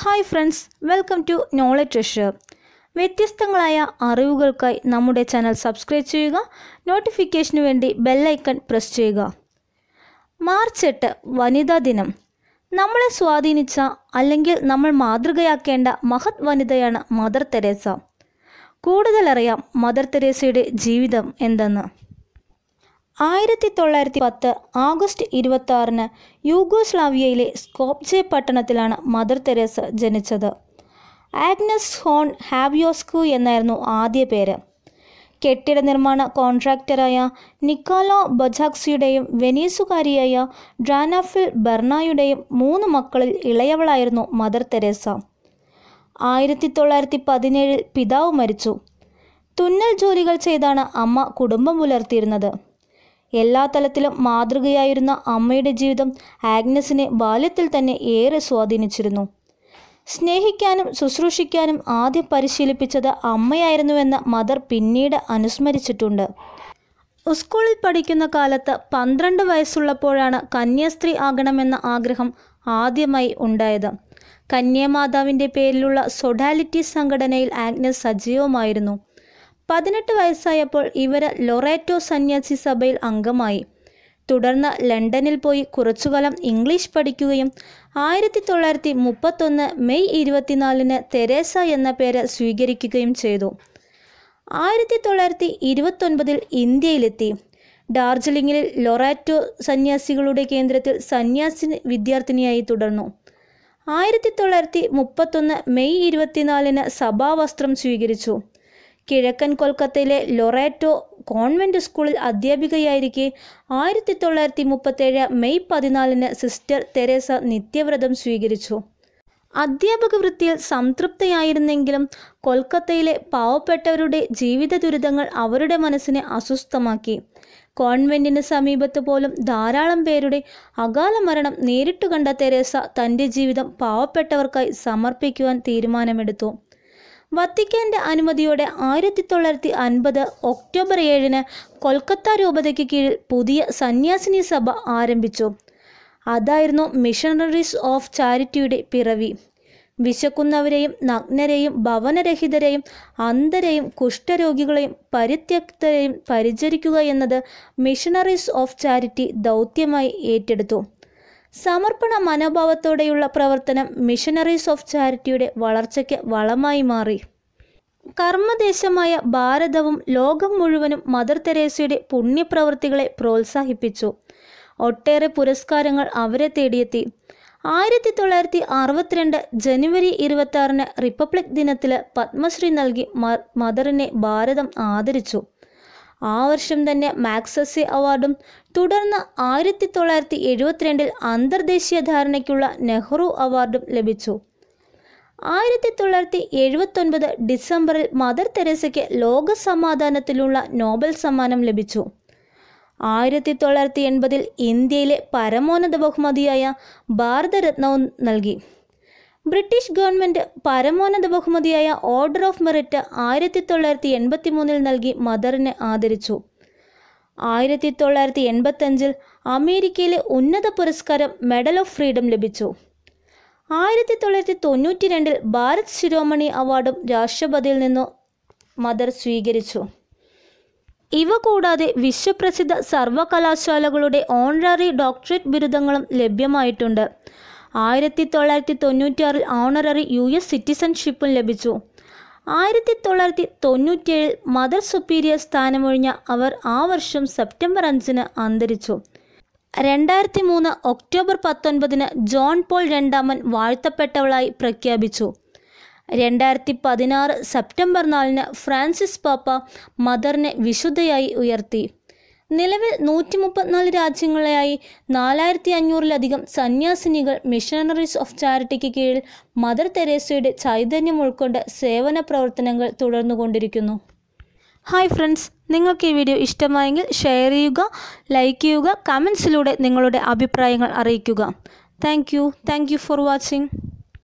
hi friends welcome to knowledge treasure വ്യത്യസ്തങ്ങളായ അറിവുകൾക്കായി നമ്മുടെ ചാനൽ സബ്സ്ക്രൈബ് ചെയ്യുക നോട്ടിഫിക്കേഷന് വേണ്ടി ബെല്ലൈക്കൺ പ്രസ് ചെയ്യുക മാർച്ച് എട്ട് വനിതാ ദിനം നമ്മളെ സ്വാധീനിച്ച അല്ലെങ്കിൽ നമ്മൾ മാതൃകയാക്കേണ്ട മഹത് വനിതയാണ് മദർ തെരേസ കൂടുതലറിയാം മദർ തെരേസയുടെ ജീവിതം എന്തെന്ന് ആയിരത്തി തൊള്ളായിരത്തി പത്ത് ആഗസ്റ്റ് ഇരുപത്തി ആറിന് യൂഗോസ്ലാവിയയിലെ സ്കോപ്ജെ പട്ടണത്തിലാണ് മദർ തെരേസ ജനിച്ചത് ആഗ്നസ് ഹോൺ ഹാവിയോസ്കു എന്നായിരുന്നു ആദ്യ പേര് കെട്ടിട നിർമ്മാണ കോൺട്രാക്ടറായ നിക്കാലോ ബജാക്സിയുടെയും വെനീസുകാരിയായ ഡ്രാനാഫിൽ ബെർണായുടെയും മൂന്ന് മക്കളിൽ ഇളയവളായിരുന്നു മദർ തെരേസ ആയിരത്തി തൊള്ളായിരത്തി പതിനേഴിൽ പിതാവ് മരിച്ചു തുന്നൽ ജോലികൾ ചെയ്താണ് അമ്മ കുടുംബം പുലർത്തിയിരുന്നത് എല്ലാ തലത്തിലും മാതൃകയായിരുന്ന അമ്മയുടെ ജീവിതം ആഗ്നസിനെ ബാല്യത്തിൽ തന്നെ ഏറെ സ്വാധീനിച്ചിരുന്നു സ്നേഹിക്കാനും ശുശ്രൂഷിക്കാനും ആദ്യം പരിശീലിപ്പിച്ചത് അമ്മയായിരുന്നുവെന്ന മദർ പിന്നീട് അനുസ്മരിച്ചിട്ടുണ്ട് സ്കൂളിൽ പഠിക്കുന്ന കാലത്ത് പന്ത്രണ്ട് വയസ്സുള്ളപ്പോഴാണ് കന്യാസ്ത്രീ ആകണമെന്ന ആഗ്രഹം ആദ്യമായി ഉണ്ടായത് കന്യാമാതാവിൻ്റെ പേരിലുള്ള സൊഡാലിറ്റി സംഘടനയിൽ ആഗ്നസ് സജീവമായിരുന്നു പതിനെട്ട് വയസ്സായപ്പോൾ ഇവർ ലൊറേറ്റോ സന്യാസി സഭയിൽ അംഗമായി തുടർന്ന് ലണ്ടനിൽ പോയി കുറച്ചുകാലം ഇംഗ്ലീഷ് പഠിക്കുകയും ആയിരത്തി തൊള്ളായിരത്തി മുപ്പത്തൊന്ന് മെയ് ഇരുപത്തിനാലിന് തെരേസ എന്ന പേര് സ്വീകരിക്കുകയും ചെയ്തു ആയിരത്തി തൊള്ളായിരത്തി ഇരുപത്തൊൻപതിൽ ഇന്ത്യയിലെത്തി ഡാർജിലിംഗിൽ ലൊറാറ്റോ സന്യാസികളുടെ കേന്ദ്രത്തിൽ സന്യാസി വിദ്യാർത്ഥിനിയായി തുടർന്നു ആയിരത്തി തൊള്ളായിരത്തി മുപ്പത്തൊന്ന് മെയ് ഇരുപത്തിനാലിന് സഭാവസ്ത്രം സ്വീകരിച്ചു കിഴക്കൻ കൊൽക്കത്തയിലെ ലൊറേറ്റോ കോൺവെന്റ് സ്കൂളിൽ അധ്യാപികയായിരിക്കെ ആയിരത്തി തൊള്ളായിരത്തി മുപ്പത്തേഴ് മെയ് പതിനാലിന് സിസ്റ്റർ തെരേസ നിത്യവ്രതം സ്വീകരിച്ചു അധ്യാപക വൃത്തിയിൽ സംതൃപ്തയായിരുന്നെങ്കിലും കൊൽക്കത്തയിലെ പാവപ്പെട്ടവരുടെ ജീവിത ദുരിതങ്ങൾ അവരുടെ മനസ്സിനെ അസ്വസ്ഥമാക്കി കോൺവെന്റിന് സമീപത്ത് പോലും ധാരാളം പേരുടെ അകാല മരണം നേരിട്ട് കണ്ട തെരേസ തൻ്റെ ജീവിതം പാവപ്പെട്ടവർക്കായി സമർപ്പിക്കുവാൻ തീരുമാനമെടുത്തു വത്തിക്കാൻ്റെ അനുമതിയോടെ ആയിരത്തി തൊള്ളായിരത്തി അൻപത് ഒക്ടോബർ ഏഴിന് കൊൽക്കത്ത രൂപതയ്ക്ക് കീഴിൽ പുതിയ സന്യാസിനി സഭ ആരംഭിച്ചു അതായിരുന്നു മിഷണറീസ് ഓഫ് ചാരിറ്റിയുടെ പിറവി വിശക്കുന്നവരെയും നഗ്നരെയും ഭവനരഹിതരെയും അന്ധരെയും കുഷ്ഠരോഗികളെയും പരിത്യക്തരെയും പരിചരിക്കുക എന്നത് മിഷണറീസ് ഓഫ് ചാരിറ്റി ദൗത്യമായി ഏറ്റെടുത്തു സമർപ്പണ മനോഭാവത്തോടെയുള്ള പ്രവർത്തനം മിഷനറീസ് ഓഫ് ചാരിറ്റിയുടെ വളർച്ചയ്ക്ക് വളമായി മാറി കർമ്മദേശമായ ഭാരതവും ലോകം മുഴുവനും മദർ തെരേസയുടെ പുണ്യപ്രവൃത്തികളെ പ്രോത്സാഹിപ്പിച്ചു ഒട്ടേറെ പുരസ്കാരങ്ങൾ അവരെ തേടിയെത്തി ആയിരത്തി തൊള്ളായിരത്തി അറുപത്തിരണ്ട് ജനുവരി ഇരുപത്തി ആറിന് റിപ്പബ്ലിക് ദിനത്തിൽ പത്മശ്രീ നൽകി മദറിനെ ഭാരതം ആദരിച്ചു ആ വർഷം തന്നെ മാക്സസി അവാർഡും തുടർന്ന് ആയിരത്തി തൊള്ളായിരത്തി എഴുപത്തിരണ്ടിൽ അന്തർദേശീയ ധാരണയ്ക്കുള്ള നെഹ്റു അവാർഡും ലഭിച്ചു ആയിരത്തി തൊള്ളായിരത്തി എഴുപത്തൊൻപത് ഡിസംബറിൽ മദർ തെരേസയ്ക്ക് ലോക സമാധാനത്തിലുള്ള നോബൽ സമ്മാനം ലഭിച്ചു ആയിരത്തി തൊള്ളായിരത്തി എൺപതിൽ ഇന്ത്യയിലെ പരമോന്നത ബഹുമതിയായ ഭാരതരത്നവും നൽകി ബ്രിട്ടീഷ് ഗവൺമെൻറ് പരമോന്നത ബഹുമതിയായ ഓർഡർ ഓഫ് മെറിറ്റ് ആയിരത്തി തൊള്ളായിരത്തി എൺപത്തി മൂന്നിൽ നൽകി മദറിനെ ആദരിച്ചു ആയിരത്തി തൊള്ളായിരത്തി എൺപത്തഞ്ചിൽ അമേരിക്കയിലെ ഉന്നത പുരസ്കാരം മെഡൽ ഓഫ് ഫ്രീഡം ലഭിച്ചു ആയിരത്തി തൊള്ളായിരത്തി തൊണ്ണൂറ്റി രണ്ടിൽ ഭാരത് ശിരോമണി അവാർഡും രാഷ്ട്രപതിയിൽ നിന്നും മദർ സ്വീകരിച്ചു ഇവ കൂടാതെ വിശ്വപ്രസിദ്ധ സർവകലാശാലകളുടെ ഓണററി ഡോക്ടറേറ്റ് ബിരുദങ്ങളും ലഭ്യമായിട്ടുണ്ട് ആയിരത്തി തൊള്ളായിരത്തി തൊണ്ണൂറ്റിയാറിൽ ഓണററി യു എസ് സിറ്റിസൺഷിപ്പും ലഭിച്ചു ആയിരത്തി തൊള്ളായിരത്തി തൊണ്ണൂറ്റിയേഴിൽ മദർ സുപ്പീരിയർ സ്ഥാനമൊഴിഞ്ഞ അവർ ആ വർഷം സെപ്റ്റംബർ അഞ്ചിന് അന്തരിച്ചു രണ്ടായിരത്തി മൂന്ന് ഒക്ടോബർ പത്തൊൻപതിന് ജോൺ പോൾ രണ്ടാമൻ വാഴ്ത്തപ്പെട്ടവളായി പ്രഖ്യാപിച്ചു രണ്ടായിരത്തി പതിനാറ് സെപ്റ്റംബർ നാലിന് ഫ്രാൻസിസ് പാപ്പ മദറിനെ വിശുദ്ധയായി ഉയർത്തി നിലവിൽ നൂറ്റി മുപ്പത്തിനാല് രാജ്യങ്ങളെയായി നാലായിരത്തി അഞ്ഞൂറിലധികം സന്യാസിനികൾ മിഷനറീസ് ഓഫ് ചാരിറ്റിക്ക് കീഴിൽ മദർ തെരേസയുടെ ചൈതന്യം ഉൾക്കൊണ്ട് സേവന പ്രവർത്തനങ്ങൾ തുടർന്നുകൊണ്ടിരിക്കുന്നു ഹായ് ഫ്രണ്ട്സ് നിങ്ങൾക്ക് ഈ വീഡിയോ ഇഷ്ടമായെങ്കിൽ ഷെയർ ചെയ്യുക ലൈക്ക് ചെയ്യുക കമൻസിലൂടെ നിങ്ങളുടെ അഭിപ്രായങ്ങൾ അറിയിക്കുക thank you thank you for watching